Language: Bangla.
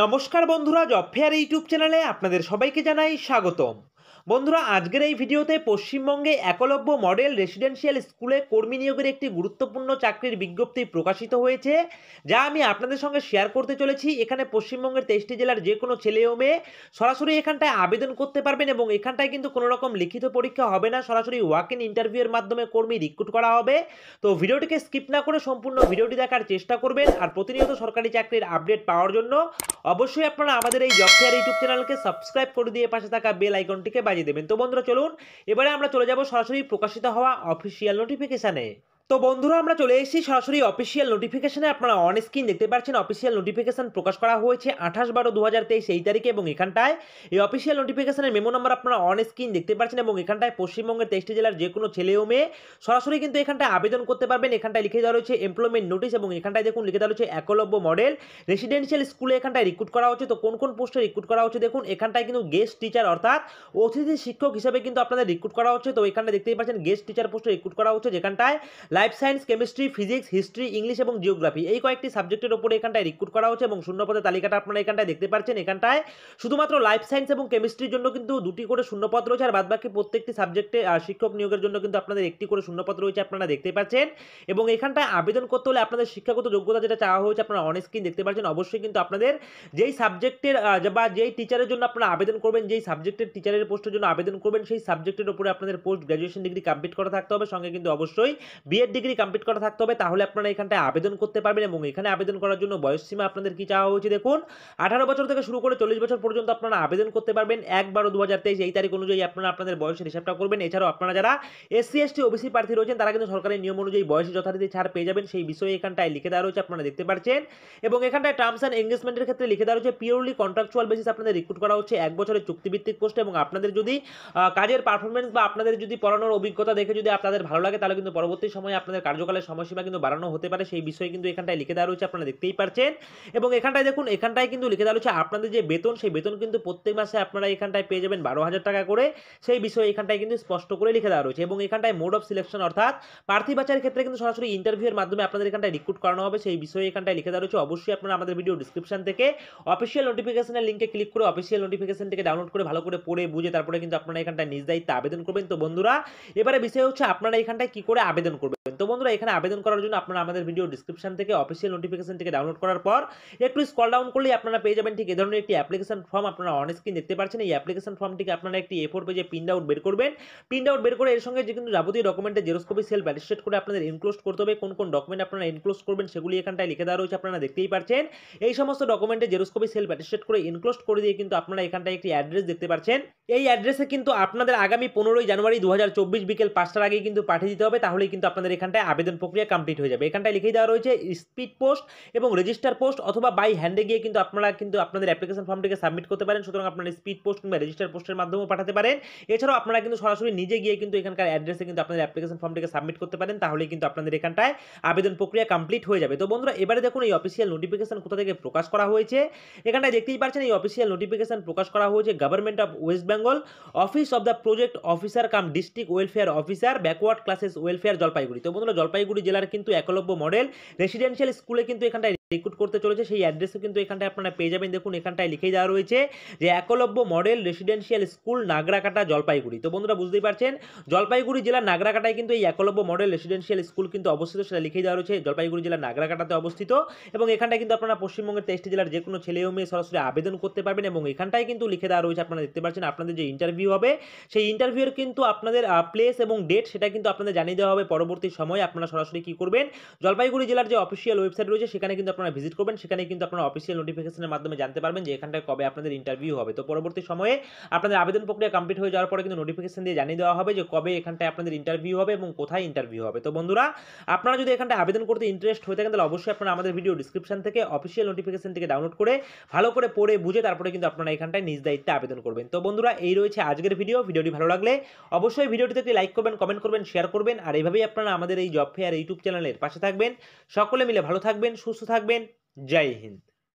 নমস্কার বন্ধুরা জব ফেয়ার ইউটিউব চ্যানেলে আপনাদের সবাইকে জানাই স্বাগতম বন্ধুরা আজকের এই ভিডিওতে পশ্চিমবঙ্গে একলব্য মডেল রেসিডেন্সিয়াল স্কুলে কর্মী নিয়োগের একটি গুরুত্বপূর্ণ চাকরির বিজ্ঞপ্তি প্রকাশিত হয়েছে যা আমি আপনাদের সঙ্গে শেয়ার করতে চলেছি এখানে পশ্চিমবঙ্গের তেইশটি জেলার যে কোনো ছেলে ও মেয়ে সরাসরি এখানটায় আবেদন করতে পারবেন এবং এখানটায় কিন্তু কোনো রকম লিখিত পরীক্ষা হবে না সরাসরি ওয়াক ইন ইন্টারভিউয়ের মাধ্যমে কর্মী রিক্রুট করা হবে তো ভিডিওটিকে স্কিপ না করে সম্পূর্ণ ভিডিওটি দেখার চেষ্টা করবেন আর প্রতিনিয়ত সরকারি চাকরির আপডেট পাওয়ার জন্য অবশ্যই আপনারা আমাদের এই জব ফেয়ার ইউটিউব চ্যানেলকে সাবস্ক্রাইব করে দিয়ে পাশে থাকা বেল আইকনটিকে বাজিয়ে দেবেন তো বন্ধুরা চলুন এবারে আমরা চলে যাব সরাসরি প্রকাশিত হওয়া অফিসিয়াল নোটিফিকেশানে তো বন্ধুরা আমরা চলে এসেছি সরাসরি অফিসিয়াল নোটিফিকেশানে আপনারা অন স্ক্রিন দেখতে পাচ্ছেন অফিসিয়াল নোটিফিকেশান প্রকাশ করা হয়েছে আঠাশ বারো দু হাজার তেইশ এই তারিখে এবং এখানটায় এই অফিসিয়াল নোটিফিকেশানের মেমো নাম্বার আপনারা অন স্ক্রিন দেখতে পাচ্ছেন এবং এখানটায় পশ্চিমবঙ্গের তেইশটি জেলার যে কোনো ছেলে ও মেয়ে সরাসরি কিন্তু এখানটায় আবেদন করতে পারবেন এখানটায় লিখে দেওয়া রয়েছে এমপ্লয়মেন্ট নোটিশ এবং এখানটায় দেখুন লিখে দেওয়া রয়েছে একলব্য মডেল রেসিডেন্সিয়াল স্কুলে এখানটায় রিক্রুট করা হচ্ছে তো কোন কোন পোস্টে রিক্রুট করা হচ্ছে দেখুন এখানটায় কিন্তু গেস্ট টিচার অর্থাৎ অতিথি শিক্ষক হিসেবে কিন্তু আপনাদের রিক্রুট করা হচ্ছে তো এখানটা দেখতেই পাচ্ছেন গেস্ট টিচার পোস্টে রিক্রুট করা হচ্ছে যেখানটায় life science chemistry physics history English এবং জিওগ্রাফি এই কয়েকটি সাবজেক্টের ওপরে এখানটায় রিক্রুট করা হচ্ছে এবং শূন্যপদের তালিকাটা আপনারা এখানটায় দেখতে পাচ্ছেন এখানটায় শুধুমাত্র লাইফ সায়েন্স এবং কেমিস্ট্রির জন্য কিন্তু দুটি করে শূন্যপদ রয়েছে আর বাদবাকি প্রত্যেকটি সাবজেক্টে শিক্ষক নিয়োগের জন্য কিন্তু আপনাদের একটি করে শূন্যপদ রয়েছে আপনারা দেখতে পাচ্ছেন এবং এখানটায় আবেদন করতে হলে আপনাদের শিক্ষাগত যোগ্যতা যেটা চাওয়া হয়েছে আপনারা অন স্ক্রিন দেখতে পাচ্ছেন অবশ্যই কিন্তু আপনাদের যেই সাবজেক্টের বা যেই টিচারের জন্য আপনারা আবেদন করবেন যেই সাবজেক্টের টিচারের পোস্টের জন্য আবেদন করবেন সেই সাবজেক্টের উপরে আপনাদের পোস্ট গ্র্যাজুয়েশন ডিগ্রি কমপ্লিট করা থাকতে হবে সঙ্গে কিন্তু অবশ্যই বি বিএড ডিগ্রি কমপ্লিট করা থাকতে হবে তাহলে আপনারা এখানটায় আবেদন করতে পারবেন এবং এখানে আবেদন করার জন্য বয়সসীমা আপনাদের কি চাওয়া হয়েছে দেখুন আঠারো বছর থেকে শুরু করে চল্লিশ বছর পর্যন্ত আপনারা আবেদন করতে পারবেন এক বারো দু হাজার তেইশ এই তারিখ অনুযায়ী আপনারা আপনাদের বয়সের হিসাবটা করবেন এছাড়াও আপনারা যারা এসসি এসটি ওবিসি প্রার্থী রয়েছেন তারা কিন্তু সরকারের নিয়ম অনুযায়ী বয়সে যথারীতি ছাড় পেয়ে যাবেন সেই বিষয়ে এখানটায় লিখে দেওয়া রয়েছে আপনারা দেখতে পাচ্ছেন এবং এখানটায় টার্মস অ্যান্ড এঙ্গেজমেন্টের ক্ষেত্রে লিখে দেওয়া রয়েছে পিওরলি কন্ট্রাকচুয়াল বেসিস আপনাদের রিক্রুট করা হচ্ছে এক বছরের চুক্তিভিত্তিক পোস্ট এবং আপনাদের যদি কাজের পারফরমেন্স বা আপনাদের যদি পড়ানোর অভিজ্ঞতা দেখে যদি আপনাদের ভালো লাগে তাহলে কিন্তু পরবর্তী সময় সময় আপনাদের কার্যকালের সময়সীমা কিন্তু বাড়ানো হতে পারে সেই বিষয়ে কিন্তু এখানটায় লিখে দেওয়া রয়েছে আপনারা দেখতেই পারছেন এবং এখানটায় দেখুন এখানটায় কিন্তু লিখে দেওয়া রয়েছে আপনাদের যে বেতন সেই বেতন কিন্তু প্রত্যেক মাসে আপনারা এখানটায় পেয়ে যাবেন বারো হাজার টাকা করে সেই বিষয়ে এখানটায় কিন্তু স্পষ্ট করে লিখে দেওয়া রয়েছে এবং এখানটায় মোড অফ সিলেকশন অর্থাৎ প্রার্থী বাঁচার ক্ষেত্রে কিন্তু সরাসরি ইন্টারভিউয়ের মাধ্যমে আপনাদের এখানটায় রিক্রুট করানো হবে সেই বিষয়ে এখানটায় লিখে দেওয়া রয়েছে অবশ্যই আপনারা আমাদের ভিডিও ডিসক্রিপশন থেকে অফিসিয়াল নোটিফিকেশনের লিঙ্কে ক্লিক করে অফিসিয়াল নোটিফিকেশন থেকে ডাউনলোড করে ভালো করে পড়ে বুঝে তারপরে কিন্তু আপনারা এখানটায় নিজ দায়িত্বে আবেদন করবেন তো বন্ধুরা এবারে বিষয় হচ্ছে আপনারা এখানটায় কি করে আবেদন করবেন তো বন্ধুরা এখানে আবেদন করার জন্য আপনারা আমাদের ভিডিও ডিসক্রিপশন থেকে অফিসিয়াল নোটিফিকেশন থেকে ডাউনলোড করার পর একটু স্কল ডাউন করলেই আপনারা পেয়ে যাবেন ঠিক এ ধরনের একটি অ্যাপ্লিকেশন ফর্ম আপনারা অন স্ক্রিন দেখতে পাচ্ছেন এই অ্যাপ্লিকেশন ফর্মটিকে আপনারা একটি এ ফোর পেজে প্রিন্ট আউট বের করবেন প্রিন্ট আউট বের করে এর সঙ্গে যে কিন্তু যাবতীয় ডকুমেন্টে জেরোস্কোপি সেল ব্যারিস্টেট করে আপনাদের ইনক্লোজ করতে হবে কোন কোন ডকুমেন্ট আপনারা ইনক্লোজ করবেন সেগুলি এখানটায় লিখে দেওয়া রয়েছে আপনারা দেখতেই পাচ্ছেন এই সমস্ত ডকুমেন্টে জেরোস্কোপি সেল ব্যারিস্টেট করে ইনক্লোজ করে দিয়ে কিন্তু আপনারা এখানটায় একটি অ্যাড্রেস দেখতে পাচ্ছেন এই অ্যাড্রেসে কিন্তু আপনাদের আগামী পনেরোই জানুয়ারি দু হাজার চব্বিশ বিকেল পাঁচটার আগে কিন্তু পাঠিয়ে দিতে হবে তাহলে কিন্তু আপনাদের আপনাদের এখানটায় আবেদন প্রক্রিয়া কমপ্লিট হয়ে যাবে এখানটায় লিখে দেওয়া রয়েছে স্পিড পোস্ট এবং রেজিস্টার পোস্ট অথবা বাই হ্যান্ডে গিয়ে কিন্তু আপনারা কিন্তু আপনাদের অ্যাপ্লিকেশন ফর্মটিকে সাবমিট করতে পারেন সুতরাং আপনারা স্পিড পোস্ট কিংবা রেজিস্টার পোস্টের মাধ্যমেও পাঠাতে পারেন এছাড়াও আপনারা কিন্তু সরাসরি নিজে গিয়ে কিন্তু এখানকার অ্যাড্রেসে কিন্তু আপনাদের অ্যাপ্লিকেশন ফর্মটিকে সাবমিট করতে পারেন তাহলে কিন্তু আপনাদের এখানটায় আবেদন প্রক্রিয়া কমপ্লিট হয়ে যাবে তো বন্ধুরা এবারে দেখুন এই অফিসিয়াল নোটিফিকেশন কোথা থেকে প্রকাশ করা হয়েছে এখানটায় দেখতেই পাচ্ছেন এই অফিসিয়াল নোটিফিকেশন প্রকাশ করা হয়েছে government of West Bengal office of the project officer cum district welfare officer backward classes welfare Jalpaiguri তো বন্ধুরা জলপাইগুড়ি জেলার কিন্তু একলব্য মডেল রেসিডেন্সিয়াল স্কুলে কিন্তু এখানটায় রিক্রুট করতে চলেছে সেই অ্যাড্রেসও কিন্তু এখানটায় আপনারা পেয়ে যাবেন দেখুন এখানটায় লিখে দেওয়া রয়েছে যে Eklavya model residential school Nagrakata Jalpaiguri তো বন্ধুরা বুঝতেই পারছেন জলপাইগুড়ি জেলার নাগরাকাটায় কিন্তু এই একলব্য মডেল রেসিডেন্সিয়াল স্কুল কিন্তু অবস্থিত সেটা লিখে দেওয়া রয়েছে জলপাইগুড়ি জেলার নাগরাকাটাতে অবস্থিত এবং এখানটায় কিন্তু আপনারা পশ্চিমবঙ্গের তেইশটি জেলার যে কোনো ছেলে মেয়ে সরাসরি আবেদন করতে পারবেন এবং এখানটায় কিন্তু লিখে দেওয়া রয়েছে আপনারা দেখতে পাচ্ছেন আপনাদের যে ইন্টারভিউ হবে সেই ইন্টারভিউয়ের কিন্তু আপনাদের প্লেস এবং ডেট সেটা কিন্তু আপনাদের জানিয়ে দেওয়া হবে পরবর্তী সময়ে আপনারা সরাসরি কী করবেন জলপাইগুড়ি জেলার যে অফিসিয়াল ওয়েবসাইট রয়েছে সেখানে কিন্তু আপনারা ভিজিট করবেন সেখানে কিন্তু আপনারা অফিসিয়াল নোটিফিকেশনের মাধ্যমে জানতে পারবেন যে এখানটায় কবে আপনাদের ইন্টারভিউ হবে তো পরবর্তী সময়ে আপনাদের আবেদন প্রক্রিয়া কমপ্লিট হয়ে যাওয়ার পরে কিন্তু নোটিফিকেশন দিয়ে জানিয়ে দেওয়া হবে যে কবে এখানটায় আপনাদের ইন্টারভিউ হবে এবং কোথায় ইন্টারভিউ হবে তো বন্ধুরা আপনারা যদি এখানটায় আবেদন করতে ইন্টারেস্ট হয়ে থাকেন তাহলে অবশ্যই আপনারা আমাদের ভিডিও ডিসক্রিপশন থেকে অফিসিয়াল নোটিফিকেশন থেকে ডাউনলোড করে ভালো করে পড়ে বুঝে তারপরে কিন্তু আপনারা এখানটায় নিজ দায়িত্বে আবেদন করবেন তো বন্ধুরা এই রয়েছে আজকের ভিডিও ভিডিওটি ভালো লাগলে অবশ্যই ভিডিওটিতে একটি লাইক করবেন কমেন্ট করবেন শেয়ার করবেন আর এইভাবেই আপনারা আমাদের এই জব ফেয়ার ইউটিউব চ্যানেলের পাশে থাকবেন সকলে মিলে ভালো থাকবেন সুস্থ থাকবেন থাকবেন জয় হিন্দ